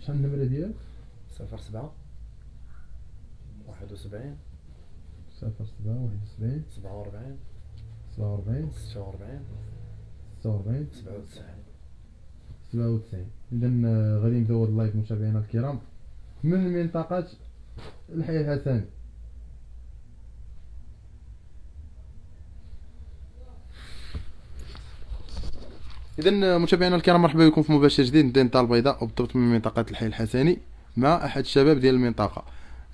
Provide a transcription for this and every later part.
شحال النمرة ديالك؟ صفر سبعة واحد وسبعين صفر سبعة واحد وسبعين سبعة وأربعين سبعة وأربعين ستة وأربعين ستة وأربعين سبعة وتسعين سبعة وتسعين إذا آه، غادي نبداو هاد اللايف متابعينا الكرام من منطقة الحي الحسني اذا متابعينا الكرام مرحبا بكم في مباشر جديد من الدار البيضاء وبالضبط من منطقه الحي الحسني مع احد الشباب ديال المنطقه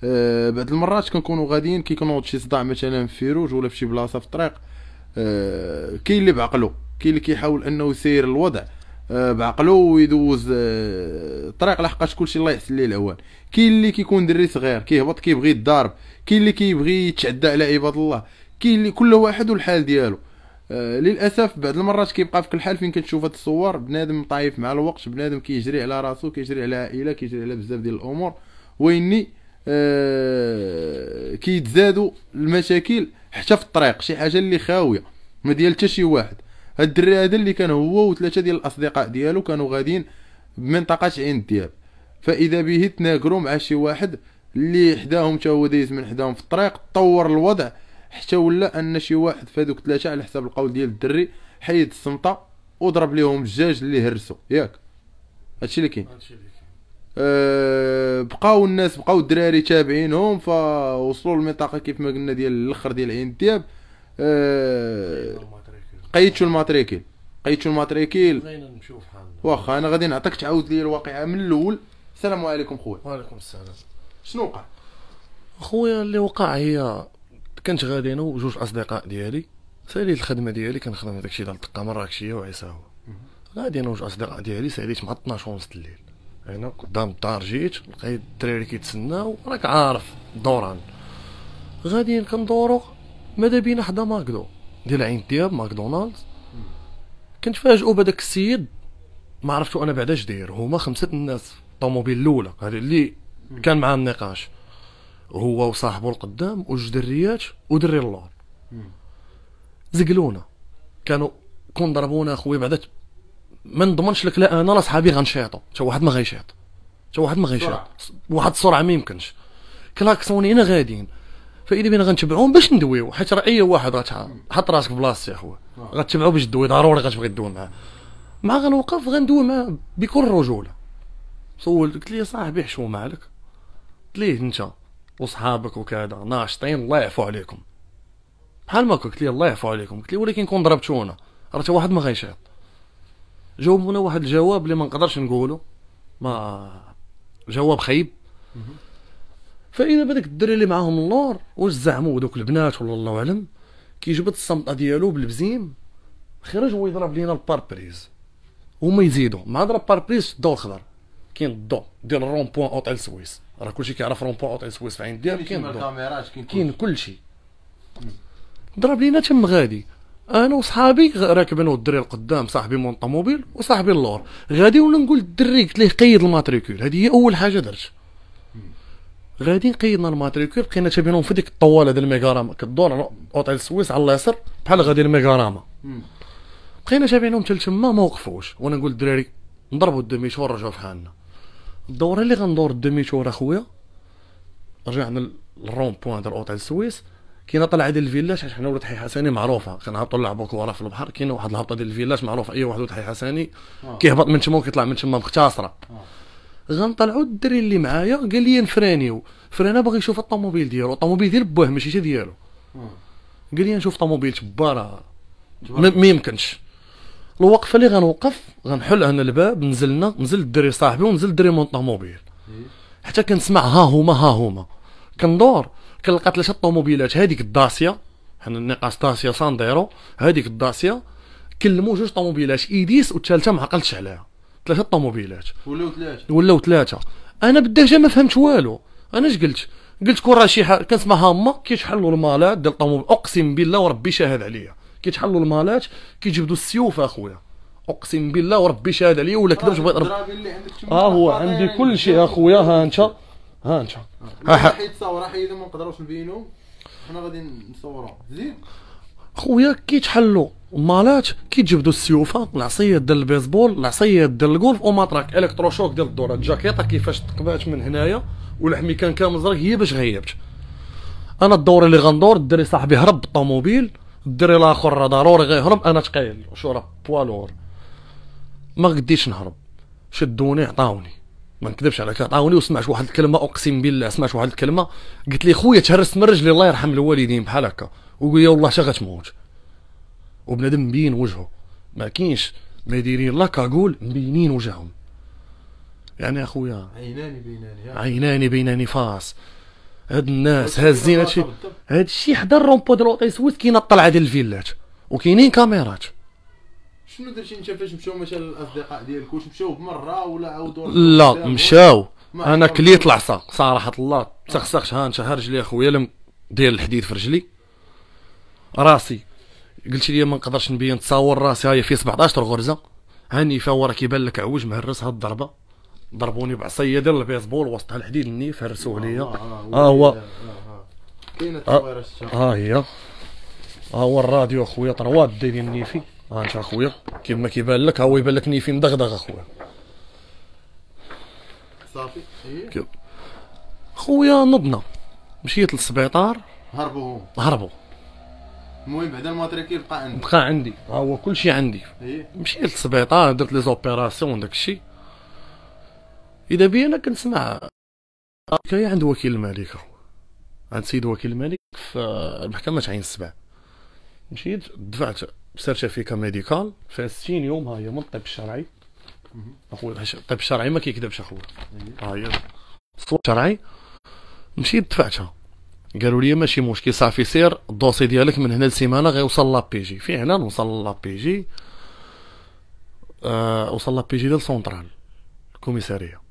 أه بعض المرات كنكونوا غاديين كيكونوا شي صداع مثلا في فيروج ولا في شي بلاصه في الطريق أه كاين اللي بعقلو كاين اللي كيحاول انه يسير الوضع أه بعقلو ويدوز آه، الطريق لحقاش كلشي الله يحسن ليه العوان كاين اللي كيكون دري صغير كيهبط كيبغي يضارب كاين اللي كيبغي يتعدى على عباد الله كاين اللي كل واحد والحال ديالو آه، للاسف بعض المرات كيبقى في كل حال فين كتشوف هاد الصور بنادم طايف مع الوقت بنادم كيجري على راسو كيجري على عائله كيجري على بزاف ديال الامور ويني آه كيتزادوا المشاكل حتى في الطريق شي حاجه اللي خاويه ما ديال حتى شي واحد هاد الدري هذا اللي كان هو وثلاثه ديال الاصدقاء ديالو كانوا غاديين بمنطقه عين دياب فاذا به تناقروا مع شي واحد اللي حداهم تا هو دايز من حداهم في الطريق طور الوضع حتى ولا ان شي واحد في هذوك ثلاثه على حساب القول ديال الدري حيد الصمطه وضرب ليهم الجاج اللي هرسو ياك هادشي اللي كاين أه بقاو الناس بقاو الدراري تابعينهم فوصلوا للمنطقه كيف ما قلنا ديال الاخر ديال عين الدياب أه قيدتو الماتريكيل قيدتو الماتريكيل واخا انا غادي نعطيك تعاود لي الواقعه من الاول السلام عليكم خويا وعليكم السلام شنو وقع خويا اللي وقع هي كنت غادي انا وجوج اصدقاء ديالي ساليت الخدمه ديالي كنخدم داكشي ديال الطقه مراكشيه هو غادي انا وجوج اصدقاء ديالي ساليت مع 12 ونص الليل انا قدام الدار جيت لقيت الدراري كيتسناو راك عارف دوران غاديين كندورو ماذا بينا حدا ماكدو ديال عين دياب ماكدونالدز كنتفاجئوا بداك السيد ما عرفتو انا بعدا اش داير هما خمسه الناس الطوموبيل الاولى هذا اللي كان معاه النقاش هو وصاحبه القدام وجوج دريات ودري اللور زقلونا كانوا كون ضربونا اخويا بعدا ما نضمنش لك لا انا لا صحابي غنشيطوا حتى واحد ما غيشيط حتى واحد ما غيشيط واحد السرعه ما يمكنش كلاكسوني انا غاديين فاذا بينا غنتبعوهم باش ندويو حيت راه اي واحد غتحط حط راسك في بلاصتي اخويا آه. غتبعو باش دوي ضروري غتبغي دوي معاه مع غنوقف غندوي معاه بكل رجوله سولت قلت لي صاحبي حشومه مالك قلت ليه انت وصحابك وكذا ناشطين الله يعفو عليكم بحال ما قلت لي الله يعفو عليكم قلت لي ولكن كون ضربتونا راه حتى واحد ما غيشيط جاوبونا واحد الجواب اللي ما نقدرش نقوله ما جواب خيب فاذا بدك الدري اللي معاهم اللور واش زعموا دوك البنات ولا الله اعلم كيجبد الصمطه ديالو بالبزيم خرج هو يضرب لينا الباربريز وما يزيدو مع ضرب باربريز الضو الخضر كاين الضو ديال الرون بوان اوتيل سويس راه كلشي كيعرف رون بوان اوت سويس في عين ديال كاين الكاميرات كاين كلشي ضرب لينا تم غادي انا وصحابي راكبين والدري القدام صاحبي مون طوموبيل وصاحبي اللور غادي ولا نقول الدري قلت ليه قيد الماتريكول هذه هي اول حاجه درت غادي قيدنا الماتريكول بقينا تابعينهم في ديك الطواله ديال الميغاراما كدور اوتيل سويس على اليسر بحال غادي الميغاراما بقينا تابعينهم حتى تما ما وقفوش وانا نقول الدراري نضربوا الدميشور نرجعوا حالنا الدوره اللي غندور الدومي تور اخويا رجعنا للرون بوان ديال اوتيل سويس كاينه طلعه ديال الفيلاج حيت حنا ولاد حي حساني معروفه كنهبطوا نلعبوا كوره في البحر كاينه واحد الهبطه ديال الفيلاج معروفه اي واحد ولاد حي حساني آه. كيهبط من تما وكيطلع من تما مختصره آه. غنطلعوا الدري اللي معايا قال لي نفرانيو فرانا باغي يشوف الطوموبيل ديالو الطوموبيل ديال باه ماشي ديالو آه. قال لي نشوف طوموبيل تبارا ما يمكنش الوقفه اللي غنوقف غنحل انا الباب نزلنا نزل الدري صاحبي ونزل الدري مون طوموبيل حتى كنسمع ها هما ها هما كندور كنلقى ثلاثه طوموبيلات هذيك الداسيا حنا النقاش داسيا سانديرو هذيك الداسيا كلموا جوج طوموبيلات ايديس والثالثه ما عقلتش عليها ثلاثه طوموبيلات ولاو ثلاثه ولاو ثلاثه انا بالدهجه ما فهمت والو انا اش قلت قلت كون راه شي حاجه كنسمع هما كيشحلوا المالات ديال الطوموبيل اقسم بالله وربي شاهد عليا كيتحلوا المالات كيجبدوا السيوف اخويا اقسم بالله وربي شاهد عليا ولا كذا بغيت آه، هو عندي يعني كل شيء اخويا ها انت ها انت حيت حيد حيت حيد ما نقدروش نبينو حنا غادي نصورو زين خويا كيتحلوا المالات كيتجبدوا السيوفه العصيه ديال البيسبول العصيه ديال الجولف ومطرك الكتروشوك ديال الدوره الجاكيطه كيفاش تقبعت من هنايا كان كامل زرق هي باش غيبت انا الدوره اللي غندور الدري صاحبي هرب بالطوموبيل الدري الاخر راه ضروري غير انا تقيل شو راه بوالور ما قديش نهرب شدوني عطاوني ما نكذبش عليك عطاوني وسمعت واحد الكلمه اقسم بالله سمعت واحد الكلمه قلت لي خويا تهرست من رجلي الله يرحم الوالدين بحال هكا وقول لي والله حتى غتموت وبنادم مبين وجهه ما كاينش ما يديرين لا كاغول مبينين وجههم يعني اخويا عيناني بيناني عيناني بيناني فاس هاد الناس هازين هادشي هادشي حدا الرومبو ديال الوطي سويس كاينه الطلعه ديال الفيلات وكاينين كاميرات شنو درتي انت فاش مشاو مثلا الاصدقاء ديالك واش مشاو بمره ولا عاودوا لا مشاو انا كليت العصا صراحه الله تسخسخش ها ها رجلي اخويا لم ديال الحديد في رجلي راسي قلت لي ما نقدرش نبين تصاور راسي هاي في 17 غرزه هاني فهو راه كيبان لك عوج مهرس هاد الضربه ضربوني بعصيه ديال البيسبول وسط الحديد مني فرسوا ليا ها آه، آه، آه، هو كاينه ها هي ها هو الراديو اخويا طروات دايرين النيفي ها انت اخويا كيما كيبان لك ها هو يبان لك نيفي مدغدغ اخويا صافي إيه؟ خويا نضنا مشيت للسبيطار هربوا هربوا المهم بعدا الماتريكي بقى عندي بقى عندي ها هو كلشي عندي إيه؟ مشيت للسبيطار درت لي زوبيراسيون داكشي اذا بي انا كنسمع كاي عند وكيل الملك عند سيد وكيل الملك في محكمة عين السبع مشيت دفعت سيرتيفيكا ميديكال فيها 60 يوم ها هي من الطب الشرعي اخويا الطب الشرعي ما كيكذبش اخويا أيوه. ها هي الصوت الشرعي مشيت دفعتها قالوا لي ماشي مشكل صافي سير الدوسي ديالك من هنا لسيمانه غيوصل لابيجي في هنا نوصل لابيجي آه وصل لابيجي ديال سونترال الكوميساريه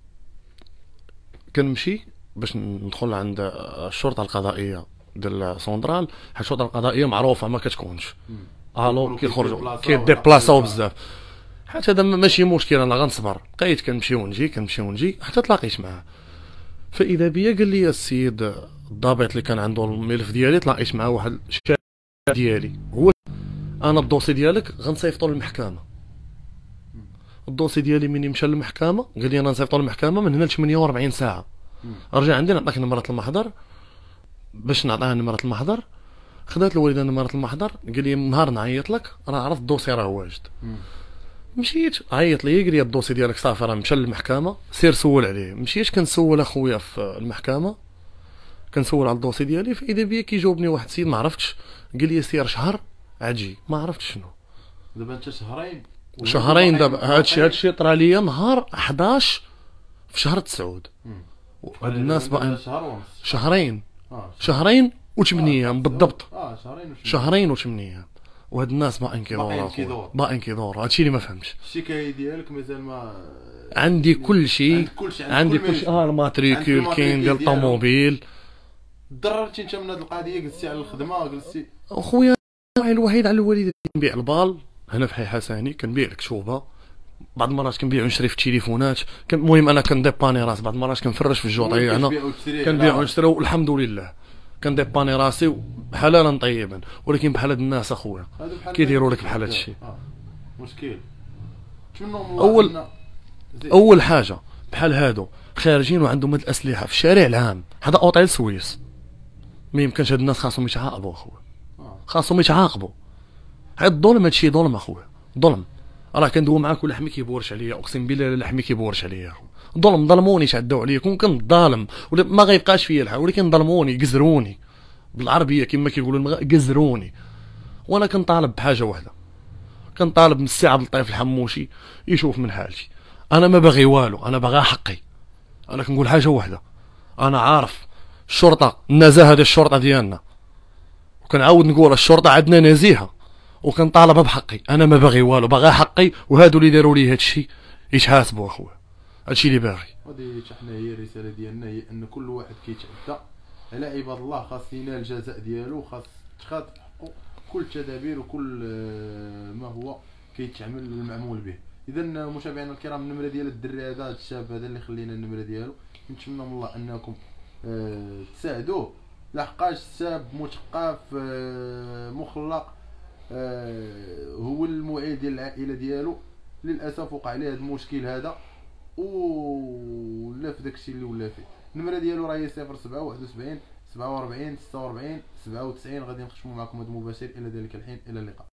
كنمشي باش ندخل عند الشرطه القضائيه ديال سونترال حيت الشرطه القضائيه معروفه ما كتكونش الو كيخرجوا كيديبلاصاو بزاف حيت هذا ماشي مشكل انا غنصبر بقيت كنمشي ونجي كنمشي ونجي حتى تلاقيت معاه فاذا بيا قال لي السيد الضابط اللي كان عنده الملف ديالي تلاقيت معاه واحد الشاب ديالي هو انا الدوسي ديالك غنصيفطو للمحكمه الدوسي ديالي من يمشى للمحكمه قال لي انا نصيفطو للمحكمه من هنا ل 48 ساعه رجع عندي نعطيك نمره المحضر باش نعطيها نمره المحضر خدات الوالده نمره المحضر قال لي نهار نعيط لك راه عرفت الدوسي راه واجد مشيت عيط لي قال لي الدوسي ديالك صافي راه مشى للمحكمه سير سول عليه مشيت كنسول اخويا في المحكمه كنسول على الدوسي ديالي فاذا بيا كيجاوبني واحد السيد ما عرفتش قال لي سير شهر عجي ما عرفتش شنو دابا انت شهرين شهرين دابا هادشي هادشي طرا ليا نهار 11 في شهر 9 وهاد الناس يعني باقي شهرين آه، آه، آه، شهرين وثمانية بالضبط شهرين وثمانية وهاد الناس باقيين كيدور باقيين كيدور هادشي اللي ما فهمتش الشكايه ديالك مازال ما عندي كل شيء عندي كل شيء اه الماتريكول كاين ديال الطوموبيل ضررتي انت من هاد القضيه جلستي على الخدمه جلستي اخويا الوحيد على الوالدين نبيع البال هنا في حي حسني يعني كنبيع لك شوبه بعض المرات كنبيع ونشري في التليفونات المهم انا كنديباني راسي بعض المرات كنفرش في الجوطي هنا كنبيع ونشري والحمد لله كنديباني راسي حلالا طيبا ولكن بحال هاد الناس اخويا كيديروا لك بحال هاد الشيء آه. مشكل اول اول حاجه بحال هادو خارجين وعندهم هاد الاسلحه في الشارع العام هذا اوطيل سويس ما يمكنش هاد الناس خاصهم يتعاقبوا اخويا آه. خاصهم يتعاقبوا هاد الظلم هادشي ظلم اخويا ظلم راه كندوي معاك ولحمي كيبورش عليا اقسم بالله لحمي كيبورش عليا ظلم ظلموني شعدوا عليا كون كنظالم ما غيبقاش فيا الحال ولكن ظلموني قزروني بالعربيه كما كيقولوا قزروني وانا كنطالب بحاجه واحده كنطالب من السي عبد اللطيف الحموشي يشوف من حالتي انا ما باغي والو انا باغي حقي انا كنقول حاجه واحده انا عارف الشرطه النزاهه ديال الشرطه ديالنا وكنعاود نقول الشرطه عندنا نزيهه وكنطالب بحقي انا ما باغي والو باغي حقي وهادو اللي داروا لي هادشي يتحاسبوا اخويا هادشي اللي باغي هذه حنا هي الرساله ديالنا هي ان كل واحد كيتعدى على عباد الله خاص ينال الجزاء ديالو خاص تخاد حقو كل التدابير وكل آه، ما هو كيتعمل المعمول به اذا متابعينا الكرام النمره ديال الدري هذا الشاب هذا اللي خلينا النمره ديالو نتمنى من الله انكم آه، تساعدوه لحقاش شاب مثقف آه، مخلق آه، هو المعيل ديال العائله ديالو للاسف وقع عليه هذا المشكل هذا و ولا في داكشي اللي ولا فيه النمره ديالو راهي 07 71 47 46 97 غادي نخشمو معكم هذا المباشر الى ذلك الحين الى اللقاء